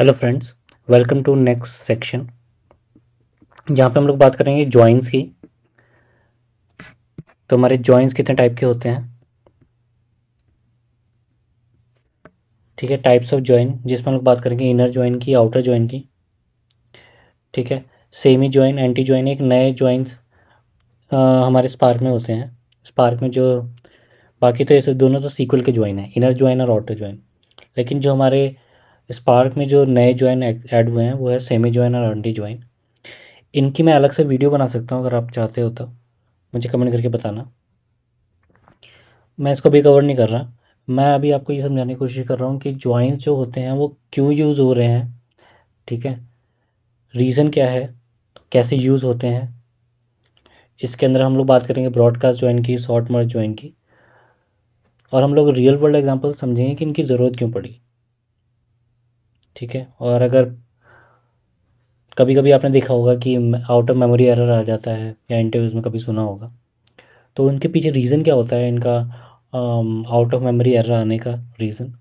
hello friends welcome to next section यहाँ पे हम लोग बात करेंगे जॉइंस की तो हमारे जॉइंस कितने टाइप के होते हैं ठीक है टाइप्स ऑफ ज्वाइन जिसमें हम लोग बात करेंगे इनर ज्वाइन की आउटर ज्वाइन की ठीक है सेमी ज्वाइन एंटी ज्वाइन एक नए ज्वाइंस हमारे स्पार्क में होते हैं स्पार्क में जो बाकी तो ऐसे दोनों तो सीक्वल के ज्वाइन है इनर ज्वाइन और आउटर ज्वाइन लेकिन जो हमारे इस पार्क में जो नए ज्वाइन ऐड हुए हैं वो है सेमी ज्वाइन और आंटी ज्वाइन इनकी मैं अलग से वीडियो बना सकता हूँ अगर आप चाहते हो तो मुझे कमेंट करके बताना मैं इसको भी कवर नहीं कर रहा मैं अभी आपको ये समझाने की कोशिश कर रहा हूँ कि ज्वाइंस जो होते हैं वो क्यों यूज़ हो रहे हैं ठीक है रीज़न क्या है कैसे यूज़ होते हैं इसके अंदर हम लोग बात करेंगे ब्रॉडकास्ट ज्वाइन की शॉर्ट मर्ज ज्वाइन की और हम लोग रियल वर्ल्ड एग्जांपल समझेंगे कि इनकी ज़रूरत क्यों पड़ी ठीक है और अगर कभी कभी आपने देखा होगा कि आउट ऑफ मेमोरी एरर आ जाता है या इंटरव्यूज़ में कभी सुना होगा तो उनके पीछे रीज़न क्या होता है इनका आउट ऑफ मेमोरी एरर आने का रीज़न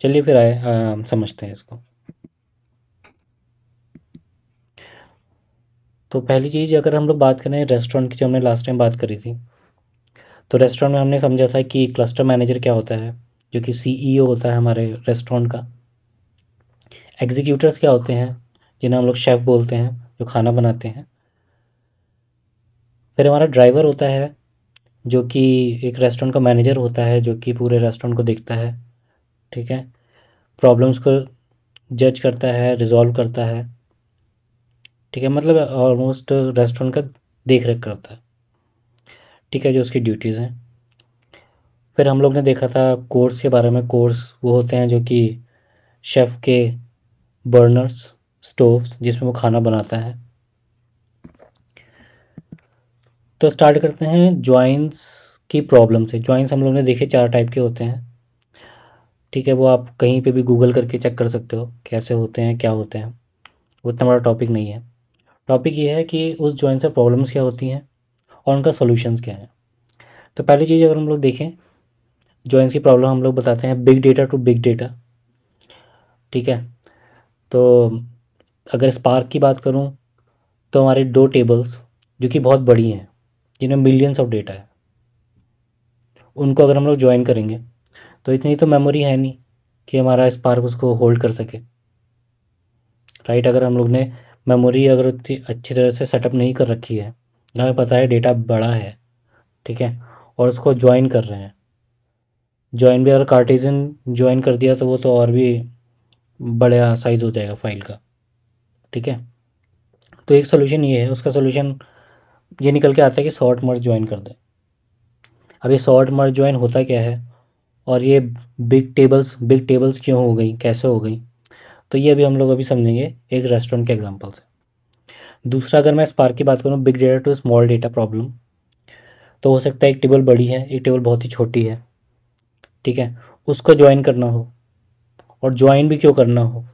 चलिए फिर आए आ, um, समझते हैं इसको तो पहली चीज़ अगर हम लोग बात करें रेस्टोरेंट की जो हमने लास्ट टाइम बात करी थी तो रेस्टोरेंट में हमने समझा था कि क्लस्टर मैनेजर क्या होता है जो कि सीईओ होता है हमारे रेस्टोरेंट का एग्जीक्यूटर्स क्या होते हैं जिन्हें हम लोग शेफ़ बोलते हैं जो खाना बनाते हैं फिर हमारा ड्राइवर होता है जो कि एक रेस्टोरेंट का मैनेजर होता है जो कि पूरे रेस्टोरेंट को देखता है ठीक है प्रॉब्लम्स को जज करता है रिजॉल्व करता है ठीक है मतलब ऑलमोस्ट रेस्टोरेंट का देख रेख करता है ठीक है जो उसकी ड्यूटीज़ हैं फिर हम लोग ने देखा था कोर्स के बारे में कोर्स वो होते हैं जो कि शेफ़ के बर्नर्स स्टोव जिसमें वो खाना बनाता है तो स्टार्ट करते हैं ज्वाइंट्स की प्रॉब्लम से ज्वाइंट्स हम लोग ने देखे चार टाइप के होते हैं ठीक है वो आप कहीं पे भी गूगल करके चेक कर सकते हो कैसे होते हैं क्या होते हैं उतना बड़ा टॉपिक नहीं है टॉपिक ये है कि उस ज्वाइंट से प्रॉब्लम्स क्या होती हैं और उनका सोल्यूशंस क्या है तो पहली चीज़ अगर हम लोग देखें ज्वाइंट्स की प्रॉब्लम हम लोग बताते हैं big data to big data ठीक है तो अगर स्पार्क की बात करूँ तो हमारे दो टेबल्स जो कि बहुत बड़ी हैं जिनमें मिलियंस ऑफ डेटा है उनको अगर हम लोग ज्वाइन करेंगे तो इतनी तो मेमोरी है नहीं कि हमारा स्पार्क उसको होल्ड कर सके राइट अगर हम लोग ने मेमोरी अगर उतनी अच्छी तरह से सेटअप नहीं कर रखी है हमें पता है डेटा बड़ा है ठीक है और उसको ज्वाइन कर रहे हैं ज्वाइन भी अगर कार्टिजन ज्वाइन कर दिया तो वो तो और भी बड़ा साइज़ हो जाएगा फाइल का ठीक है तो एक सोल्यूशन ये है उसका सोल्यूशन ये निकल के आता है कि शॉर्ट मर्ज ज्वाइन कर दें अब ये शॉर्ट मर्ज ज्वाइन होता क्या है और ये बिग टेबल्स बिग टेबल्स क्यों हो गई कैसे हो गई तो ये अभी हम लोग अभी समझेंगे एक रेस्टोरेंट के एग्जाम्पल से दूसरा अगर मैं स्पार्क की बात करूँ big data to small data problem तो हो सकता है एक टेबल बड़ी है एक टेबल बहुत ही छोटी है ठीक है उसको ज्वाइन करना हो और ज्वाइन भी क्यों करना हो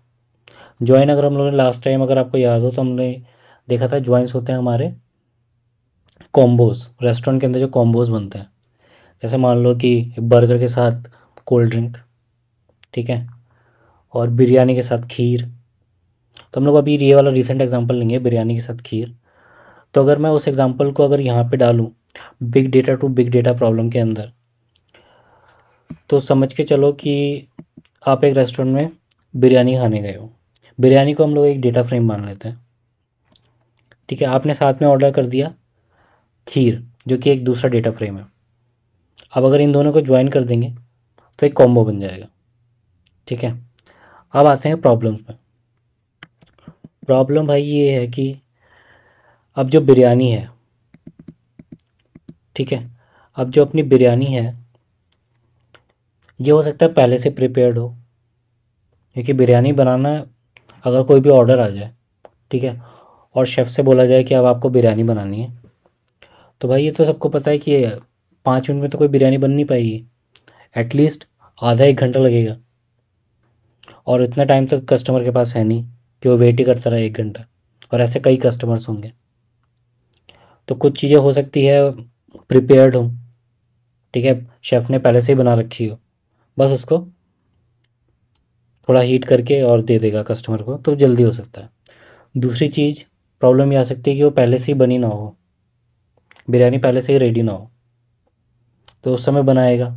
ज्वाइन अगर हम लोगों ने लास्ट टाइम अगर आपको याद हो तो हमने देखा था ज्वाइंस होते हैं हमारे कॉम्बोज रेस्टोरेंट के अंदर जो कॉम्बोज बनते हैं जैसे मान लो कि बर्गर के साथ कोल्ड ड्रिंक ठीक है और बिरयानी के साथ खीर तो हम लोग अभी ये वाला रिसेंट एग्जांपल लेंगे बिरयानी के साथ खीर तो अगर मैं उस एग्जांपल को अगर यहाँ पे डालूँ big data to big data problem के अंदर तो समझ के चलो कि आप एक रेस्टोरेंट में बिरयानी खाने गए हो बिरयानी को हम लोग एक डेटा फ्रेम मान लेते हैं ठीक है आपने साथ में ऑर्डर कर दिया खीर जो कि एक दूसरा डेटा फ्रेम है अब अगर इन दोनों को ज्वाइन कर देंगे तो एक कॉम्बो बन जाएगा ठीक है अब आते हैं प्रॉब्लम्स में प्रॉब्लम भाई ये है कि अब जो बिरयानी है ठीक है अब जो अपनी बिरयानी है ये हो सकता है पहले से प्रिपेयर्ड हो क्योंकि बिरयानी बनाना अगर कोई भी ऑर्डर आ जाए ठीक है और शेफ़ से बोला जाए कि अब आपको बिरयानी बनानी है तो भाई ये तो सबको पता है कि पाँच मिनट में तो कोई बिरयानी बन नहीं पाएगी एटलीस्ट आधा एक घंटा लगेगा और इतना टाइम तक तो कस्टमर के पास है नहीं कि वो वेट ही करता रहा एक घंटा और ऐसे कई कस्टमर्स होंगे तो कुछ चीज़ें हो सकती है प्रिपेयर्ड हों ठीक है शेफ़ ने पहले से ही बना रखी हो बस उसको थोड़ा हीट करके और दे देगा कस्टमर को तो जल्दी हो सकता है दूसरी चीज़ प्रॉब्लम ये आ सकती है कि वो पहले से ही बनी ना हो बिरयानी पहले से ही रेडी ना हो तो उस समय बनाएगा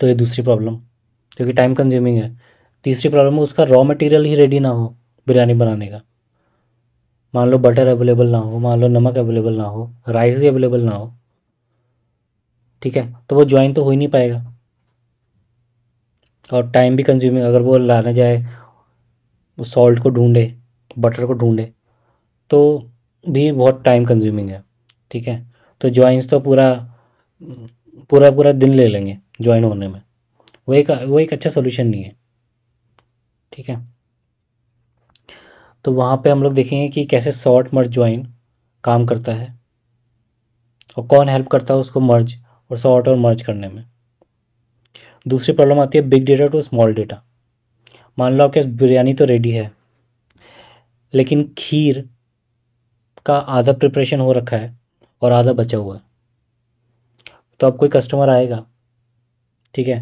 तो ये दूसरी प्रॉब्लम क्योंकि टाइम कंज्यूमिंग है तीसरी प्रॉब्लम उसका रॉ मटेरियल ही रेडी ना हो बिरयानी बनाने का मान लो बटर अवेलेबल ना हो मान लो नमक अवेलेबल ना हो राइस भी अवेलेबल ना हो ठीक है तो वो ज्वाइन तो हो ही नहीं पाएगा और टाइम भी कंज्यूमिंग अगर वो लाने जाए सॉल्ट को ढूंढे बटर को ढूंढे तो भी बहुत टाइम कंज्यूमिंग है ठीक है तो जॉइंस तो पूरा पूरा पूरा दिन ले लेंगे ज्वाइन होने में वो एक वो एक अच्छा सोल्यूशन नहीं है ठीक है तो वहाँ पे हम लोग देखेंगे कि कैसे सॉर्ट मर्ज ज्वाइन काम करता है और कौन हेल्प करता है उसको मर्ज और सॉर्ट और मर्ज करने में दूसरी प्रॉब्लम आती है big data to small data मान लो आपके बिरयानी तो रेडी है लेकिन खीर का आधा प्रिपरेशन हो रखा है और आधा बचा हुआ है तो अब कोई कस्टमर आएगा ठीक है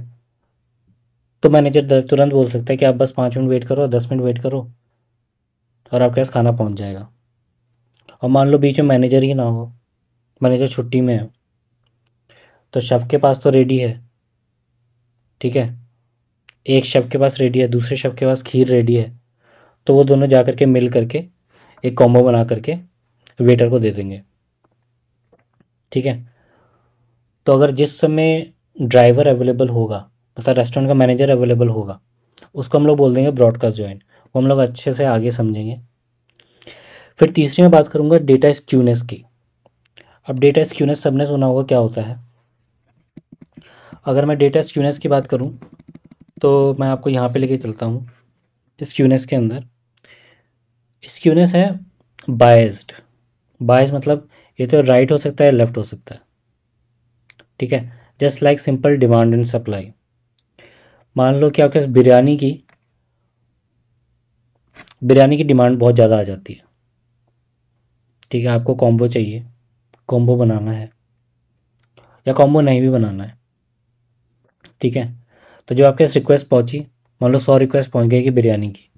तो मैनेजर तुरंत बोल सकता है कि आप बस पाँच मिनट वेट करो दस मिनट वेट करो और आपके पास खाना पहुंच जाएगा और मान लो बीच में मैनेजर ही ना हो मैनेजर छुट्टी में है तो शेफ़ के पास तो रेडी है ठीक है एक शव के पास रेडी है दूसरे शव के पास खीर रेडी है तो वो दोनों जा करके मिल करके एक कॉम्बो बना करके वेटर को दे देंगे ठीक है तो अगर जिस समय ड्राइवर अवेलेबल होगा मतलब रेस्टोरेंट का मैनेजर अवेलेबल होगा उसको हम लोग बोल देंगे ब्रॉडकास्ट ज्वाइन वो हम लोग अच्छे से आगे समझेंगे फिर तीसरी में बात करूँगा डेटा स्क्यूनेस की अब डेटा स्क्यूनेस सबने सुना होगा क्या होता है अगर मैं डेटा स्क्यूनेस की बात करूँ तो मैं आपको यहाँ पे लेके चलता हूँ स्क्यूनेस के अंदर स्क्यूनेस है बायस्ड बायस मतलब ये तो राइट हो सकता है लेफ़्ट हो सकता है ठीक है just like simple demand and supply मान लो कि आपके बिरयानी की बिरयानी की डिमांड बहुत ज़्यादा आ जाती है ठीक है आपको कॉम्बो चाहिए कॉम्बो बनाना है या कॉम्बो नहीं भी बनाना है ठीक है तो जब आपके पास रिक्वेस्ट पहुंची मान लो सौ रिक्वेस्ट पहुंच गई कि बिरयानी की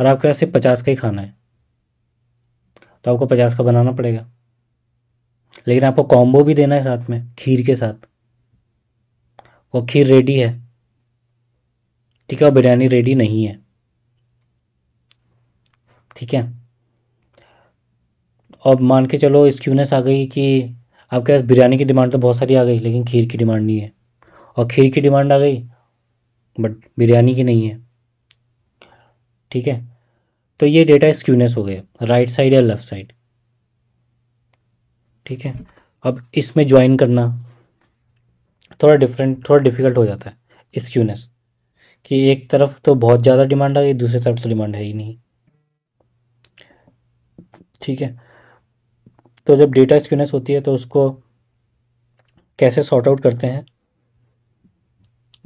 और आपके पास सिर्फ पचास का ही खाना है तो आपको पचास का बनाना पड़ेगा लेकिन आपको कॉम्बो भी देना है साथ में खीर के साथ वो खीर रेडी है ठीक है और बिरयानी रेडी नहीं है ठीक है और मान के चलो इस क्यूनेस आ गई कि आपके पास बिरयानी की डिमांड तो बहुत सारी आ गई लेकिन खीर की डिमांड नहीं है और खीर की डिमांड आ गई बट बिरयानी की नहीं है ठीक है तो ये डेटा स्क्यूनेस हो गए राइट साइड या लेफ्ट साइड ठीक है अब इसमें ज्वाइन करना थोड़ा डिफरेंट थोड़ा डिफ़िकल्ट हो जाता है स्क्यूनेस कि एक तरफ तो बहुत ज़्यादा डिमांड आ गई दूसरी तरफ तो डिमांड है ही नहीं ठीक है तो जब डेटा स्क्यूनेस होती है तो उसको कैसे सॉर्ट आउट करते हैं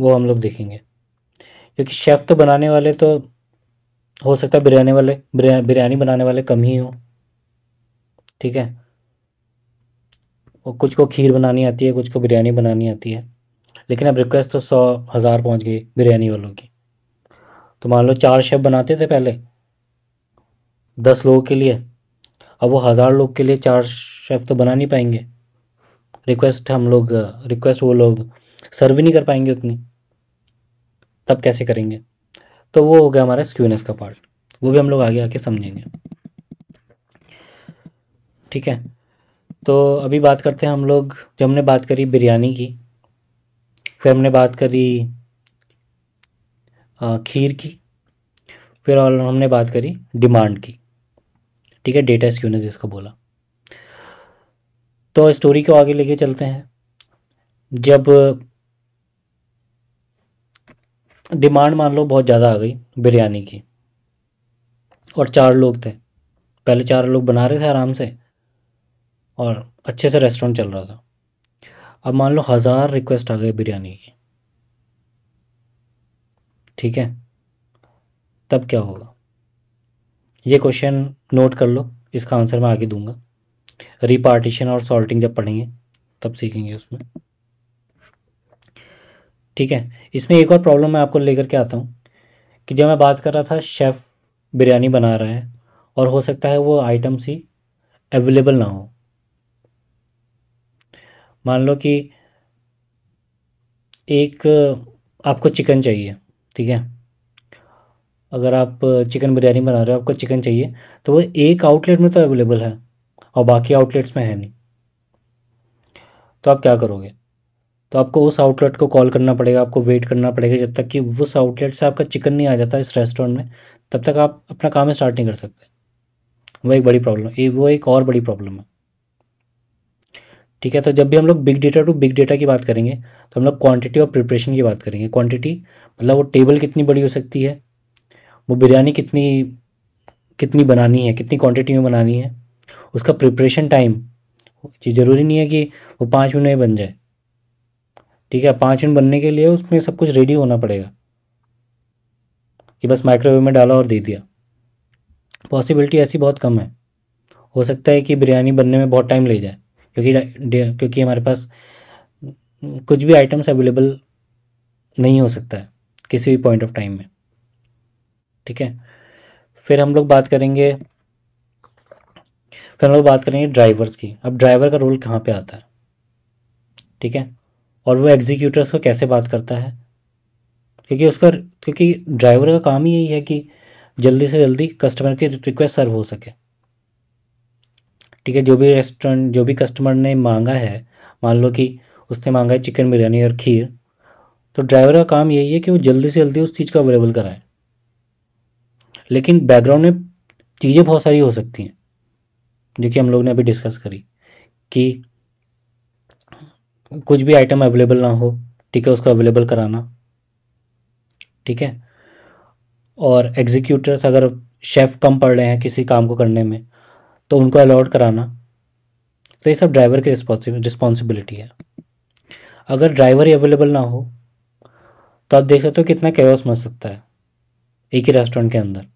वो हम लोग देखेंगे क्योंकि शेफ़ तो बनाने वाले तो हो सकता है बिरयानी वाले बिरयानी बनाने वाले कम ही हो ठीक है और कुछ को खीर बनानी आती है कुछ को बिरयानी बनानी आती है लेकिन अब रिक्वेस्ट तो सौ हज़ार पहुँच गई बिरयानी वालों की तो मान लो चार शेफ़ बनाते थे पहले दस लोगों के लिए अब वो हज़ार लोग के लिए चार शेफ़ तो बना नहीं पाएंगे रिक्वेस्ट हम लोग रिक्वेस्ट वो लोग सर्व ही नहीं कर पाएंगे उतनी तब कैसे करेंगे तो वो हो गया हमारा स्क्यूनेस का पार्ट वो भी हम लोग आगे आके समझेंगे ठीक है तो अभी बात करते हैं हम लोग जब हमने बात करी बिरयानी की फिर हमने बात करी आ, खीर की फिर और हमने बात करी डिमांड की ठीक है डेटा स्क्यूनेस जिसको बोला तो स्टोरी को आगे लेके चलते हैं जब डिमांड मान लो बहुत ज़्यादा आ गई बिरयानी की और चार लोग थे पहले चार लोग बना रहे थे आराम से और अच्छे से रेस्टोरेंट चल रहा था अब मान लो हज़ार रिक्वेस्ट आ गए बिरयानी की ठीक है तब क्या होगा ये क्वेश्चन नोट कर लो इसका आंसर मैं आगे दूंगा रिपार्टीशन और सॉल्टिंग जब पढ़ेंगे तब सीखेंगे उसमें ठीक है इसमें एक और प्रॉब्लम मैं आपको लेकर के आता हूँ कि जब मैं बात कर रहा था शेफ़ बिरयानी बना रहा है और हो सकता है वो आइटम्स ही अवेलेबल ना हो मान लो कि एक आपको चिकन चाहिए ठीक है अगर आप चिकन बिरयानी बना रहे हो आपको चिकन चाहिए तो वो एक आउटलेट में तो अवेलेबल है और बाकी आउटलेट्स में है नहीं तो आप क्या करोगे तो आपको उस आउटलेट को कॉल करना पड़ेगा आपको वेट करना पड़ेगा जब तक कि उस आउटलेट से आपका चिकन नहीं आ जाता इस रेस्टोरेंट में तब तक आप अपना काम स्टार्ट नहीं कर सकते वो एक बड़ी प्रॉब्लम है वो एक और बड़ी प्रॉब्लम है ठीक है तो जब भी हम लोग big data to big data की बात करेंगे तो हम लोग क्वांटिटी और प्रिपरेशन की बात करेंगे क्वांटिटी मतलब वो टेबल कितनी बड़ी हो सकती है वो बिरयानी कितनी कितनी बनानी है कितनी क्वांटिटी में बनानी है उसका प्रिपरेशन टाइम ज़रूरी नहीं है कि वो पाँच मिनट में बन जाए ठीक है पाँच मिनट बनने के लिए उसमें सब कुछ रेडी होना पड़ेगा कि बस माइक्रोवेव में डाला और दे दिया पॉसिबिलिटी ऐसी बहुत कम है हो सकता है कि बिरयानी बनने में बहुत टाइम ले जाए क्योंकि क्योंकि हमारे पास कुछ भी आइटम्स अवेलेबल नहीं हो सकता है किसी भी पॉइंट ऑफ टाइम में ठीक है फिर हम लोग बात करेंगे फिर हम लोग बात करेंगे ड्राइवर्स की अब ड्राइवर का रोल कहाँ पे आता है ठीक है और वो एग्जीक्यूटर्स को कैसे बात करता है क्योंकि उसका क्योंकि ड्राइवर का काम ही यही है कि जल्दी से जल्दी कस्टमर की रिक्वेस्ट सर्व हो सके ठीक है जो भी रेस्टोरेंट जो भी कस्टमर ने मांगा है मान लो कि उसने मांगा है चिकन बिरयानी और खीर तो ड्राइवर का काम यही है कि वो जल्दी से जल्दी उस चीज़ को अवेलेबल कराएं लेकिन बैकग्राउंड में चीज़ें बहुत सारी हो सकती हैं जो कि हम लोग ने अभी डिस्कस करी कि कुछ भी आइटम अवेलेबल ना हो ठीक है उसको अवेलेबल कराना ठीक है और एग्जीक्यूटर्स अगर शेफ़ कम पड़ रहे हैं किसी काम को करने में तो उनको अलाउड कराना तो ये सब ड्राइवर की रिस्पॉन्सिबिलिटी है अगर ड्राइवर ही अवेलेबल ना हो तो आप देख सकते हो कितना कैस मच सकता है एक ही रेस्टोरेंट के अंदर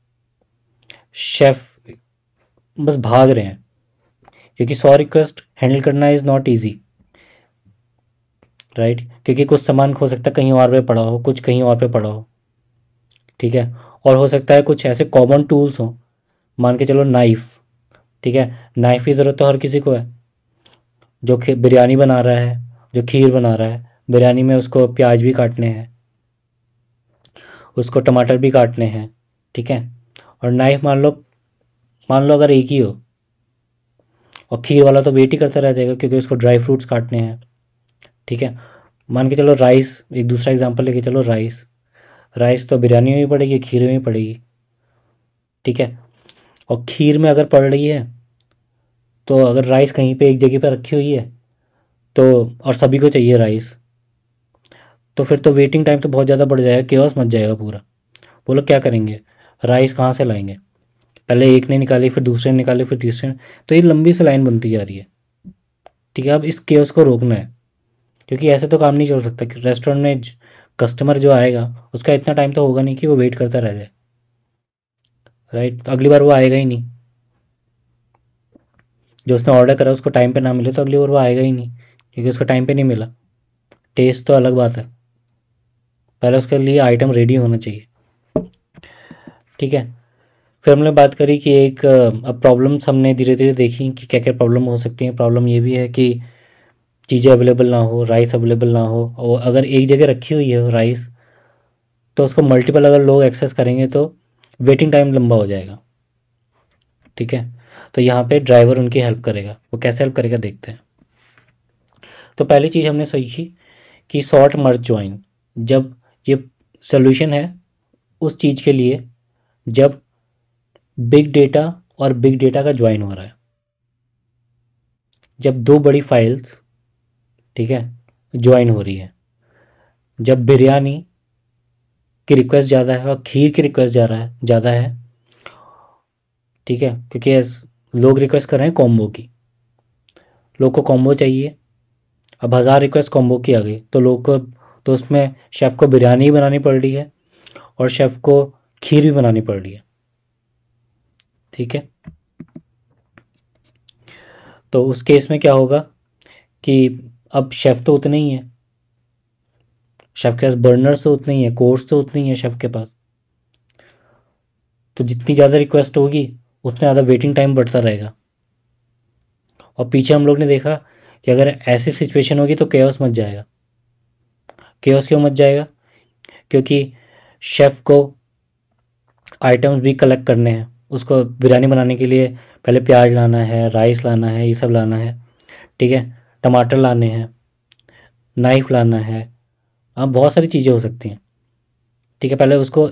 शेफ़ बस भाग रहे हैं क्योंकि सौ रिक्वेस्ट हैंडल करना इज़ नॉट ईजी राइट क्योंकि कुछ सामान हो सकता है कहीं और पे पड़ा हो कुछ कहीं और पे पड़ा हो ठीक है और हो सकता है कुछ ऐसे कॉमन टूल्स हों मान के चलो नाइफ़ ठीक है नाइफ़ की ज़रूरत तो हर किसी को है जो बिरयानी बना रहा है जो खीर बना रहा है बिरयानी में उसको प्याज भी काटने हैं उसको टमाटर भी काटने हैं ठीक है और नाइफ़ मान लो मान लो अगर एक ही हो और खीर वाला तो वेट ही करता रह जाएगा क्योंकि उसको ड्राई फ्रूट्स काटने हैं ठीक है मान के चलो राइस एक दूसरा एग्जाम्पल लेके चलो राइस राइस तो बिरयानी में भी पड़ेगी खीर में भी पड़ेगी ठीक है और खीर में अगर पड़ रही है तो अगर राइस कहीं पे एक जगह पर रखी हुई है तो और सभी को चाहिए राइस तो फिर तो वेटिंग टाइम तो बहुत ज़्यादा बढ़ जाएगा केस मच जाएगा पूरा बोलो क्या करेंगे राइस कहाँ से लाएंगे पहले एक ने निकाली फिर दूसरे ने निकाली फिर तीसरे ने तो ये लंबी सी लाइन बनती जा रही है ठीक है अब इस केस को रोकना है क्योंकि ऐसे तो काम नहीं चल सकता कि रेस्टोरेंट में कस्टमर जो आएगा उसका इतना टाइम तो होगा नहीं कि वो वेट करता रह जाए राइट तो अगली बार वो आएगा ही नहीं जो उसने ऑर्डर करा उसको टाइम पे ना मिले तो अगली बार वो आएगा ही नहीं क्योंकि उसको टाइम पे नहीं मिला टेस्ट तो अलग बात है पहले उसके लिए आइटम रेडी होना चाहिए ठीक है फिर हमने बात करी कि एक अब प्रॉब्लम्स हमने धीरे धीरे देखी कि क्या क्या प्रॉब्लम हो सकती हैं प्रॉब्लम ये भी है कि चीज़ें अवेलेबल ना हो राइस अवेलेबल ना हो और अगर एक जगह रखी हुई है राइस तो उसको मल्टीपल अगर लोग एक्सेस करेंगे तो वेटिंग टाइम लंबा हो जाएगा ठीक है तो यहाँ पे ड्राइवर उनकी हेल्प करेगा वो कैसे हेल्प करेगा देखते हैं तो पहली चीज़ हमने सीखी कि शॉर्ट मर्ज ज्वाइन जब ये सोल्यूशन है उस चीज़ के लिए जब बिग डेटा और बिग डेटा का ज्वाइन हो रहा है जब दो बड़ी फाइल्स ठीक है ज्वाइन हो रही है जब बिरयानी की रिक्वेस्ट ज़्यादा है और खीर की रिक्वेस्ट जा रहा है ज़्यादा है ठीक है क्योंकि लोग रिक्वेस्ट कर रहे हैं कॉम्बो की लोग को कॉम्बो चाहिए अब हज़ार रिक्वेस्ट कॉम्बो की आ गई तो लोग को तो उसमें शेफ़ को बिरयानी भी बनानी पड़ रही है और शेफ़ को खीर भी बनानी पड़ रही है ठीक है तो उस केस में क्या होगा कि अब शेफ़ तो उतने ही हैं शेफ़ के पास बर्नर्स तो उतने ही हैं कोर्स तो उतने ही हैं शेफ़ के पास तो जितनी ज़्यादा रिक्वेस्ट होगी उतना ज़्यादा वेटिंग टाइम बढ़ता रहेगा और पीछे हम लोग ने देखा कि अगर ऐसी सिचुएशन होगी तो केवस मच जाएगा केवस क्यों मच जाएगा क्योंकि शेफ़ को आइटम्स भी कलेक्ट करने हैं उसको बिरयानी बनाने के लिए पहले प्याज लाना है राइस लाना है ये सब लाना है ठीक है टमाटर लाने हैं नाइफ लाना है अब हाँ, बहुत सारी चीज़ें हो सकती हैं ठीक है पहले उसको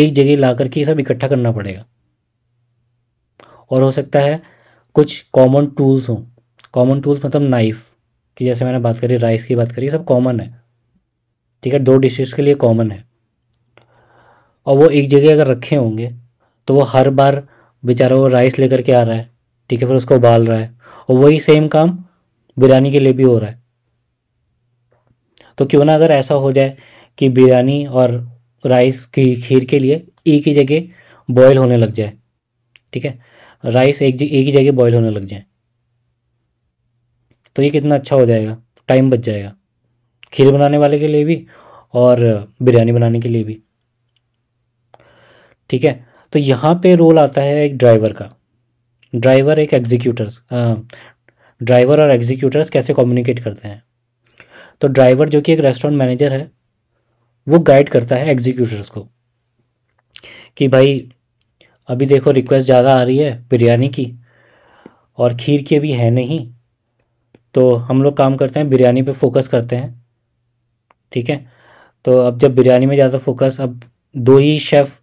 एक जगह ला करके सब इकट्ठा करना पड़ेगा और हो सकता है कुछ कॉमन टूल्स हों कॉमन टूल्स मतलब नाइफ़ कि जैसे मैंने बात करी राइस की बात करी सब कॉमन है ठीक है दो डिशेस के लिए कॉमन है और वो एक जगह अगर रखे होंगे तो वो हर बार बेचारा वो राइस लेकर के आ रहा है ठीक है फिर उसको उबाल रहा है और वही सेम काम बिरयानी के लिए भी हो रहा है तो क्यों ना अगर ऐसा हो जाए कि बिरयानी और राइस की खीर के लिए एक ही जगह बॉयल होने लग जाए ठीक है राइस एक एक ही जगह बॉयल होने लग जाए तो ये कितना अच्छा हो जाएगा टाइम बच जाएगा खीर बनाने वाले के लिए भी और बिरयानी बनाने के लिए भी ठीक है तो यहाँ पे रोल आता है एक ड्राइवर का ड्राइवर एक एग्जीक्यूटर्स ड्राइवर और एग्जीक्यूटर्स कैसे कम्युनिकेट करते हैं तो ड्राइवर जो कि एक रेस्टोरेंट मैनेजर है वो गाइड करता है एग्जीक्यूटर्स को कि भाई अभी देखो रिक्वेस्ट ज़्यादा आ रही है बिरयानी की और खीर की अभी है नहीं तो हम लोग काम करते हैं बिरयानी पे फोकस करते हैं ठीक है तो अब जब बिरयानी में ज़्यादा फोकस अब दो ही शेफ़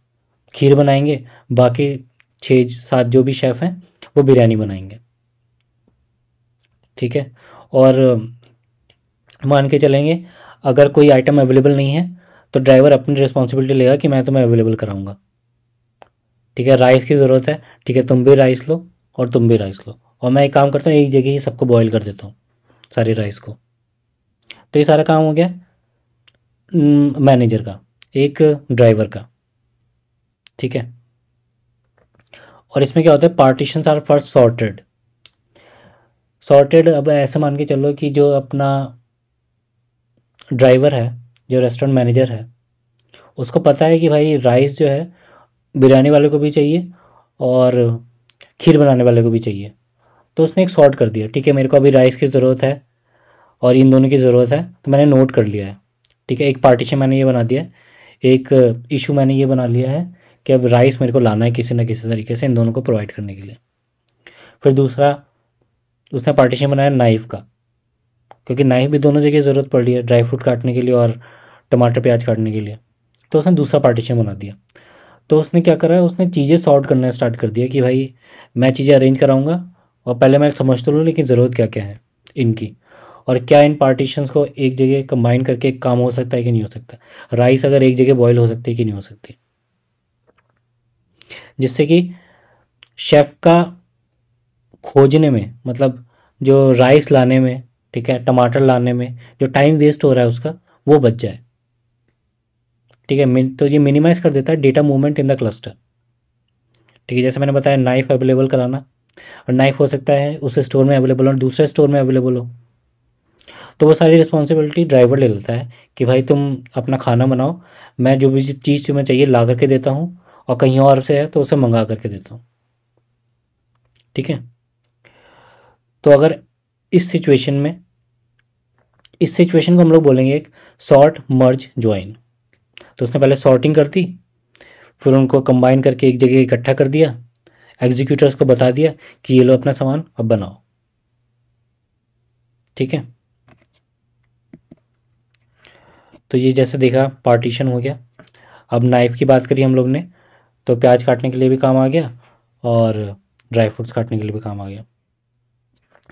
खीर बनाएंगे बाकी छः सात जो भी शेफ़ हैं वो बिरयानी बनाएंगे ठीक है और मान के चलेंगे अगर कोई आइटम अवेलेबल नहीं है तो ड्राइवर अपनी रिस्पॉन्सिबिलिटी लेगा कि मैं तुम्हें अवेलेबल कराऊंगा ठीक है राइस की ज़रूरत है ठीक है तुम भी राइस लो और तुम भी राइस लो और मैं एक काम करता हूँ एक जगह ही सबको बॉयल कर देता हूँ सारी राइस को तो ये सारा काम हो गया मैनेजर का एक ड्राइवर का ठीक है और इसमें क्या होता है partitions are first sorted sorted अब ऐसा मान के चलो कि जो अपना ड्राइवर है जो रेस्टोरेंट मैनेजर है उसको पता है कि भाई राइस जो है बिरयानी वाले को भी चाहिए और खीर बनाने वाले को भी चाहिए तो उसने एक सॉर्ट कर दिया ठीक है मेरे को अभी राइस की ज़रूरत है और इन दोनों की ज़रूरत है तो मैंने नोट कर लिया है ठीक है एक पार्टीशन मैंने ये बना दिया एक इशू मैंने ये बना लिया है कि अब राइस मेरे को लाना है किसी ना किसी तरीके से इन दोनों को प्रोवाइड करने के लिए फिर दूसरा तो उसने पार्टीशन बनाया नाइफ़ का क्योंकि नाइफ़ भी दोनों जगह ज़रूरत पड़ रही है ड्राई फ्रूट काटने के लिए और टमाटर प्याज काटने के लिए तो उसने दूसरा पार्टीशन बना दिया तो उसने क्या करा उसने चीज़ें सॉर्ट करना स्टार्ट कर दिया कि भाई मैं चीज़ें अरेंज कराऊंगा और पहले मैं समझ तो लूँ लेकिन ज़रूरत क्या क्या है इनकी और क्या इन पार्टीशंस को एक जगह कंबाइन करके काम हो सकता है कि नहीं हो सकता राइस अगर एक जगह बॉयल हो सकती है कि नहीं हो सकती जिससे कि शेफ़ का खोजने में मतलब जो राइस लाने में ठीक है टमाटर लाने में जो टाइम वेस्ट हो रहा है उसका वो बच जाए ठीक है तो ये मिनिमाइज़ कर देता है data movement in the cluster ठीक है जैसे मैंने बताया नाइफ़ अवेलेबल कराना और नाइफ़ हो सकता है उस स्टोर में अवेलेबल हो दूसरे स्टोर में अवेलेबल हो तो वो सारी रिस्पॉन्सिबिलिटी ड्राइवर ले लेता है कि भाई तुम अपना खाना बनाओ मैं जो भी चीज़ तुम्हें चाहिए ला करके देता हूँ और कहीं और से है तो उसे मंगा करके देता हूँ ठीक है तो अगर इस सिचुएशन में इस सिचुएशन को हम लोग बोलेंगे एक सॉर्ट मर्ज ज्वाइन तो उसने पहले सॉर्टिंग कर दी फिर उनको कंबाइन करके एक जगह इकट्ठा कर दिया एग्जीक्यूटर्स को बता दिया कि ये लो अपना सामान अब बनाओ ठीक है तो ये जैसे देखा पार्टीशन हो गया अब नाइफ़ की बात करी हम लोग ने तो प्याज काटने के लिए भी काम आ गया और ड्राई फ्रूट्स काटने के लिए भी काम आ गया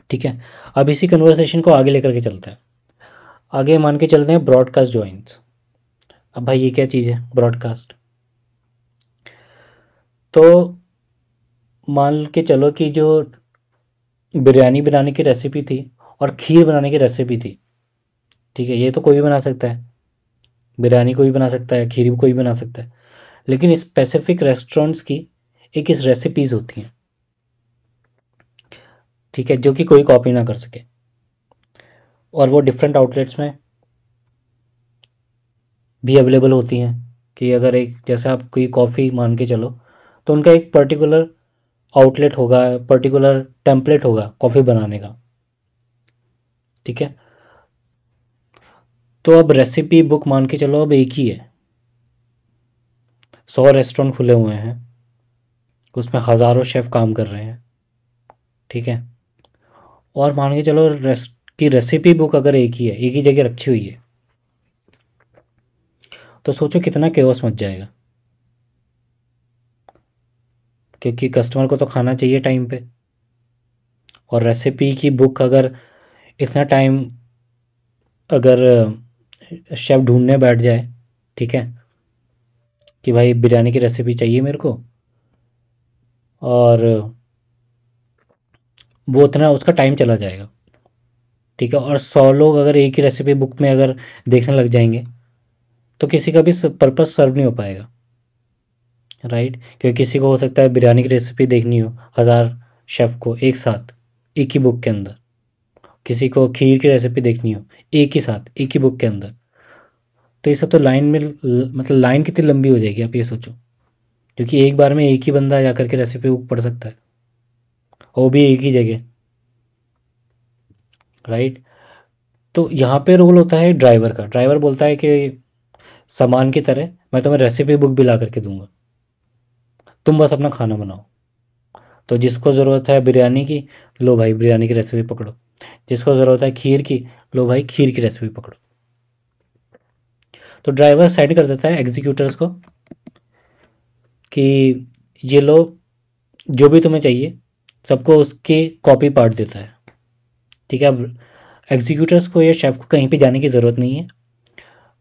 ठीक है अब इसी कन्वर्सेशन को आगे लेकर के चलते हैं आगे मान के चलते हैं ब्रॉडकास्ट ज्वाइंट्स अब भाई ये क्या चीज़ है ब्रॉडकास्ट तो मान के चलो कि जो बिरयानी बनाने की रेसिपी थी और खीर बनाने की रेसिपी थी ठीक है ये तो कोई भी बना सकता है बिरयानी कोई बना सकता है खीर भी कोई बना सकता है लेकिन स्पेसिफिक रेस्टोरेंट्स की एक इस रेसिपीज़ होती हैं ठीक है जो कि कोई कॉपी ना कर सके और वो डिफरेंट आउटलेट्स में भी अवेलेबल होती हैं कि अगर एक जैसे आप कोई कॉफ़ी मान के चलो तो उनका एक पर्टिकुलर आउटलेट होगा पर्टिकुलर टेम्पलेट होगा कॉफ़ी बनाने का ठीक है तो अब रेसिपी बुक मान के चलो अब एक ही है सौ रेस्टोरेंट खुले हुए हैं उसमें हज़ारों शेफ़ काम कर रहे हैं ठीक है और मान के चलो रेस की रेसिपी बुक अगर एक ही है एक ही जगह रखी हुई है तो सोचो कितना केवस मच जाएगा क्योंकि कस्टमर को तो खाना चाहिए टाइम पे और रेसिपी की बुक अगर इतना टाइम अगर शेफ़ ढूंढने बैठ जाए ठीक है कि भाई बिरयानी की रेसिपी चाहिए मेरे को और वो उतना उसका टाइम चला जाएगा ठीक है और सौ लोग अगर एक ही रेसिपी बुक में अगर देखने लग जाएंगे तो किसी का भी पर्पज़ सर्व नहीं हो पाएगा राइट क्योंकि किसी को हो सकता है बिरयानी की रेसिपी देखनी हो हज़ार शेफ़ को एक साथ एक ही बुक के अंदर किसी को खीर की रेसिपी देखनी हो एक ही साथ एक ही बुक के अंदर तो ये सब तो लाइन में मतलब लाइन कितनी लंबी हो जाएगी आप ये सोचो क्योंकि एक बार में एक ही बंदा जा करके रेसिपी बुक पढ़ सकता है वो भी एक ही जगह राइट तो यहाँ पे रोल होता है ड्राइवर का ड्राइवर बोलता है कि सामान की तरह मैं तुम्हें रेसिपी बुक भी ला करके दूंगा तुम बस अपना खाना बनाओ तो जिसको ज़रूरत है बिरयानी की लो भाई बिरयानी की रेसिपी पकड़ो जिसको ज़रूरत है खीर की लो भाई खीर की रेसिपी पकड़ो तो ड्राइवर साइड कर देता है एग्जीक्यूटर्स को कि ये लो जो भी तुम्हें चाहिए सबको उसके कॉपी पार्ट देता है ठीक है अब एग्जीक्यूटर्स को या शेफ़ को कहीं पे जाने की ज़रूरत नहीं है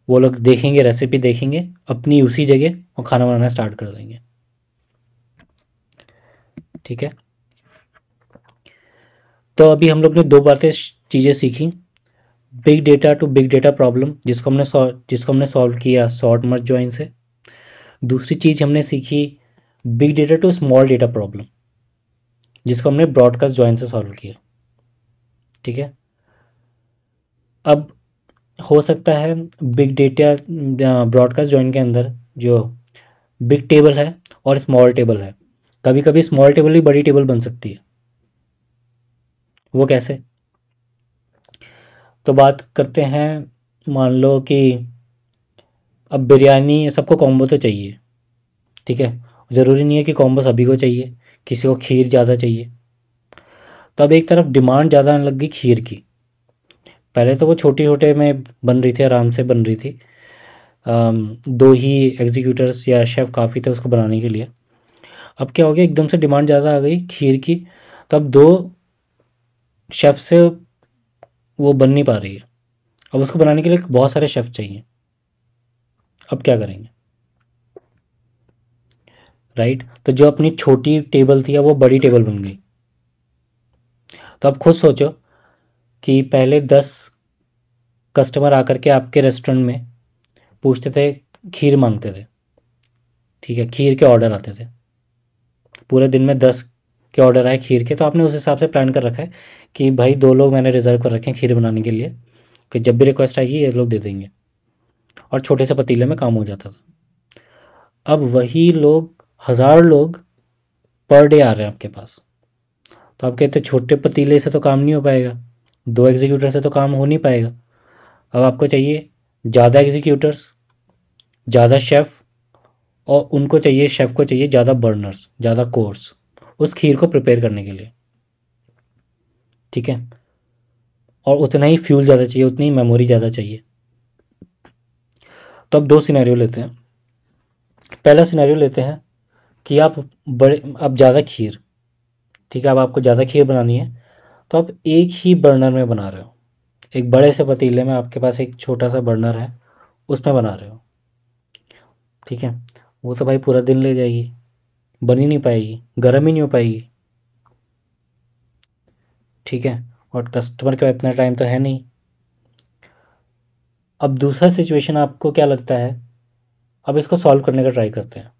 वो लोग देखेंगे रेसिपी देखेंगे अपनी उसी जगह और खाना बनाना स्टार्ट कर देंगे ठीक है तो अभी हम लोग ने दो बातें चीज़ें सीखी big data to big data problem जिसको हमने जिसको हमने सॉल्व किया शॉर्ट मर्ज ज्वाइन से दूसरी चीज़ हमने सीखी big data to small data problem जिसको हमने ब्रॉडकास्ट ज्वाइन से सॉल्व किया ठीक है अब हो सकता है बिग डेटा ब्रॉडकास्ट ज्वाइन के अंदर जो बिग टेबल है और स्मॉल टेबल है कभी कभी स्मॉल टेबल भी बड़ी टेबल बन सकती है वो कैसे तो बात करते हैं मान लो कि अब बिरयानी सबको कॉम्बो तो चाहिए ठीक है ज़रूरी नहीं है कि कॉम्बो सभी को चाहिए किसी को खीर ज़्यादा चाहिए तो अब एक तरफ डिमांड ज़्यादा आने लग गई खीर की पहले तो वो छोटे छोटे में बन रही थी आराम से बन रही थी दो ही एग्जीक्यूटर्स या शेफ़ काफ़ी थे उसको बनाने के लिए अब क्या हो गया एकदम से डिमांड ज़्यादा आ गई खीर की तो अब दो शेफ़ से वो बन नहीं पा रही है अब उसको बनाने के लिए बहुत सारे शेफ़ चाहिए अब क्या करेंगे राइट तो जो अपनी छोटी टेबल थी वो बड़ी टेबल बन गई तो आप खुद सोचो कि पहले दस कस्टमर आकर के आपके रेस्टोरेंट में पूछते थे खीर मांगते थे ठीक है खीर के ऑर्डर आते थे पूरे दिन में दस के ऑर्डर आए खीर के तो आपने उस हिसाब से प्लान कर रखा है कि भाई दो लोग मैंने रिजर्व कर रखे हैं खीर बनाने के लिए कि जब भी रिक्वेस्ट आएगी ये लोग दे देंगे और छोटे से पतीले में काम हो जाता था अब वही लोग हज़ार लोग पर डे आ रहे हैं आपके पास तो आप कहते छोटे पतीले से तो काम नहीं हो पाएगा दो एग्जीक्यूटर से तो काम हो नहीं पाएगा अब आपको चाहिए ज़्यादा एग्जीक्यूटर्स ज़्यादा शेफ़ और उनको चाहिए शेफ़ को चाहिए ज़्यादा बर्नर्स ज़्यादा कोर्स उस खीर को प्रिपेयर करने के लिए ठीक है और उतना ही फ्यूल ज़्यादा चाहिए उतनी ही मेमोरी ज़्यादा चाहिए तो अब दो सिनेरियो लेते हैं पहला सिनेरियो लेते हैं कि आप बड़े अब ज़्यादा खीर ठीक है अब आपको ज़्यादा खीर बनानी है तो आप एक ही बर्नर में बना रहे हो एक बड़े से पतीले में आपके पास एक छोटा सा बर्नर है उसमें बना रहे हो ठीक है वो तो भाई पूरा दिन ले जाएगी बनी नहीं पाएगी गर्म ही नहीं हो पाएगी ठीक है और कस्टमर के पास इतना टाइम तो है नहीं अब दूसरा सिचुएशन आपको क्या लगता है अब इसको सॉल्व करने का ट्राई करते हैं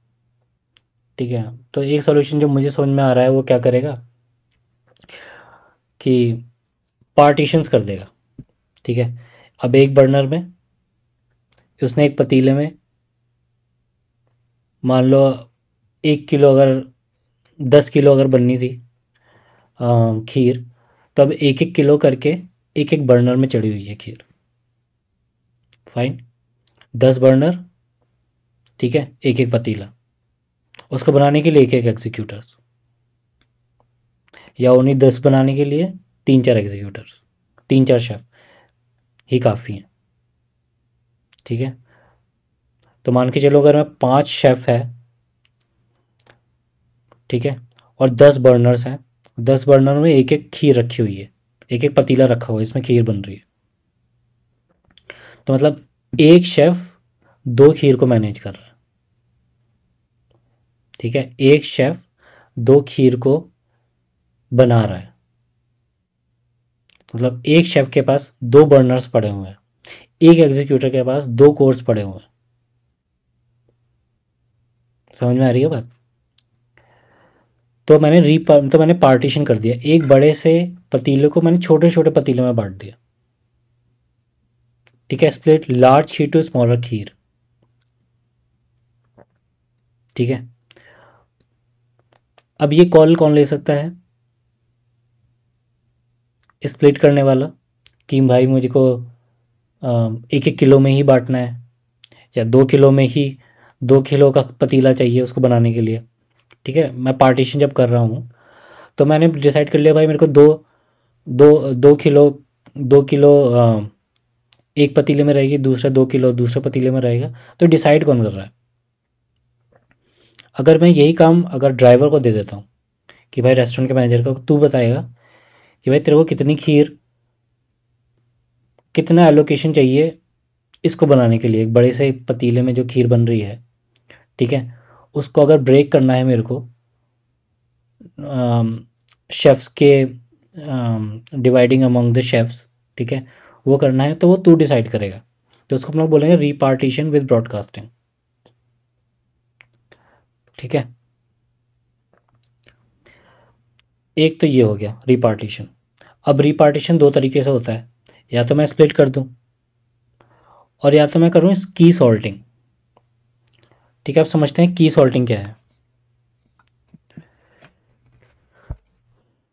ठीक है तो एक सॉल्यूशन जो मुझे समझ में आ रहा है वो क्या करेगा कि पार्टीशंस कर देगा ठीक है अब एक बर्नर में उसने एक पतीले में मान लो एक किलो अगर दस किलो अगर बननी थी आ, खीर तो अब एक एक किलो करके एक एक बर्नर में चढ़ी हुई है खीर फाइन दस बर्नर ठीक है एक एक पतीला उसको बनाने के लिए एक एक एग्जीक्यूटर्स या उन्हें दस बनाने के लिए तीन चार एग्जीक्यूटर्स तीन चार शेफ ही काफ़ी हैं ठीक है तो मान के चलो अगर मैं पांच शेफ है ठीक है और दस बर्नर्स हैं दस बर्नर में एक एक खीर रखी हुई है एक एक पतीला रखा हुआ है इसमें खीर बन रही है तो मतलब एक शेफ दो खीर को मैनेज कर रहा है ठीक है एक शेफ दो खीर को बना रहा है मतलब एक शेफ के पास दो बर्नर्स पड़े हुए हैं एक एग्जीक्यूटर के पास दो कोर्स पड़े हुए हैं समझ में आ रही है बात तो मैंने री तो मैंने पार्टीशन कर दिया एक बड़े से पतीले को मैंने छोटे छोटे पतीलों में बांट दिया ठीक है स्प्लिट लार्ज खीर टू स्मॉलर खीर ठीक है अब ये कॉल कौन ले सकता है स्प्लिट करने वाला कि भाई मुझे को एक एक किलो में ही बांटना है या दो किलो में ही दो किलो का पतीला चाहिए उसको बनाने के लिए ठीक है मैं पार्टीशन जब कर रहा हूँ तो मैंने डिसाइड कर लिया भाई मेरे को दो दो दो किलो दो किलो एक पतीले में रहेगी दूसरा दो किलो दूसरे पतीले में रहेगा तो डिसाइड कौन कर रहा है अगर मैं यही काम अगर ड्राइवर को दे देता हूँ कि भाई रेस्टोरेंट के मैनेजर को तू बताएगा कि भाई तेरे को कितनी खीर कितना एलोकेशन चाहिए इसको बनाने के लिए एक बड़े से पतीले में जो खीर बन रही है ठीक है उसको अगर ब्रेक करना है मेरे को शेफ्स के डिवाइडिंग अमंग द शेफ्स ठीक है वो करना है तो वो तू डिसाइड करेगा तो उसको हम लोग बोलेंगे रीपार्टीशन विद ब्रॉडकास्टिंग ठीक है एक तो ये हो गया रिपार्टीशन अब रिपार्टीशन दो तरीके से होता है या तो मैं स्प्लिट कर दूं और या तो मैं करूं की सॉल्टिंग ठीक है आप समझते हैं की सॉल्टिंग क्या है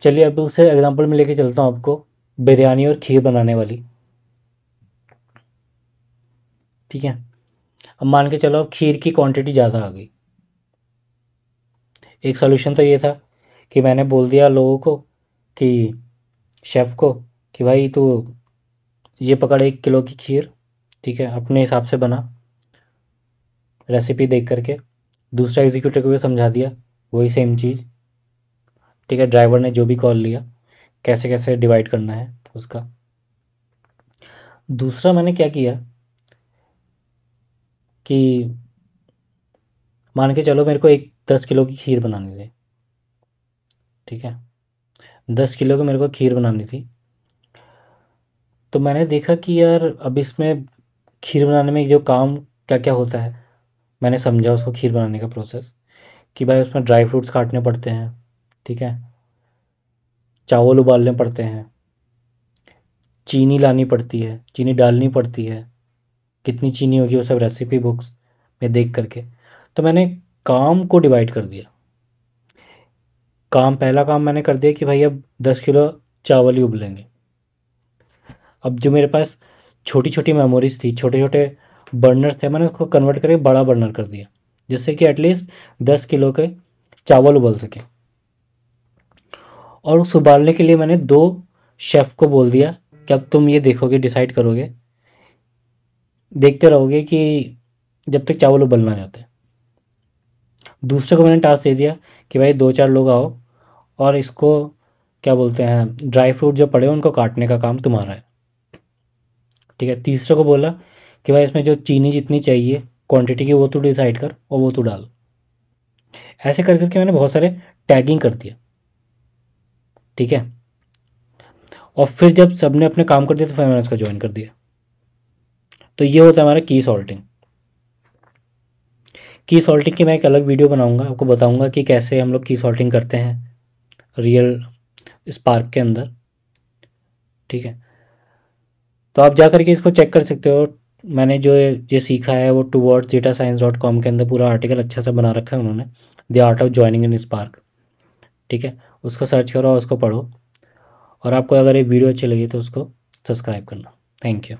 चलिए अभी उसे एग्जांपल में लेके चलता हूं आपको बिरयानी और खीर बनाने वाली ठीक है अब मान के चलो खीर की क्वांटिटी ज़्यादा आ गई एक सोल्यूशन तो ये था कि मैंने बोल दिया लोगों को कि शेफ़ को कि भाई तू ये पकड़ एक किलो की खीर ठीक है अपने हिसाब से बना रेसिपी देख करके दूसरा एग्जीक्यूटिव को भी समझा दिया वही सेम चीज़ ठीक है ड्राइवर ने जो भी कॉल लिया कैसे कैसे डिवाइड करना है उसका दूसरा मैंने क्या किया कि मान के चलो मेरे को एक दस किलो की खीर बनानी थी ठीक है दस किलो की मेरे को खीर बनानी थी तो मैंने देखा कि यार अब इसमें खीर बनाने में जो काम क्या क्या होता है मैंने समझा उसको खीर बनाने का प्रोसेस कि भाई उसमें ड्राई फ्रूट्स काटने पड़ते हैं ठीक है चावल उबालने पड़ते हैं चीनी लानी पड़ती है चीनी डालनी पड़ती है कितनी चीनी होगी वो सब रेसिपी बुक्स में देख करके तो मैंने काम को डिवाइड कर दिया काम पहला काम मैंने कर दिया कि भाई अब दस किलो चावल ही उबलेंगे अब जो मेरे पास छोटी छोटी मेमोरीज थी छोटे छोटे बर्नर थे मैंने उसको कन्वर्ट करके बड़ा बर्नर कर दिया जिससे कि एटलीस्ट दस किलो के चावल उबल सके और उस उबालने के लिए मैंने दो शेफ़ को बोल दिया कि अब तुम ये देखोगे डिसाइड करोगे देखते रहोगे कि जब तक चावल उबलना जाते हैं दूसरे को मैंने टास्क दे दिया कि भाई दो चार लोग आओ और इसको क्या बोलते हैं ड्राई फ्रूट जो पड़े उनको काटने का काम तुम्हारा है ठीक है तीसरे को बोला कि भाई इसमें जो चीनी जितनी चाहिए क्वांटिटी की वो तू डिसाइड कर और वो तू डाल ऐसे कर करके मैंने बहुत सारे टैगिंग कर दिया ठीक है और फिर जब सबने अपने काम कर दिया तो फिर मैंने उसका ज्वाइन कर दिया तो ये होता है हमारा की सॉल्टिंग की सॉल्टिंग की मैं एक अलग वीडियो बनाऊंगा आपको बताऊंगा कि कैसे हम लोग की सॉल्टिंग करते हैं रियल स्पार्क के अंदर ठीक है तो आप जा करके इसको चेक कर सकते हो मैंने जो ये सीखा है वो towards data science dot com के अंदर पूरा आर्टिकल अच्छा सा बना रखा है उन्होंने the art of joining in spark ठीक है उसको सर्च करो और उसको पढ़ो और आपको अगर ये वीडियो अच्छी लगी तो उसको सब्सक्राइब करना थैंक यू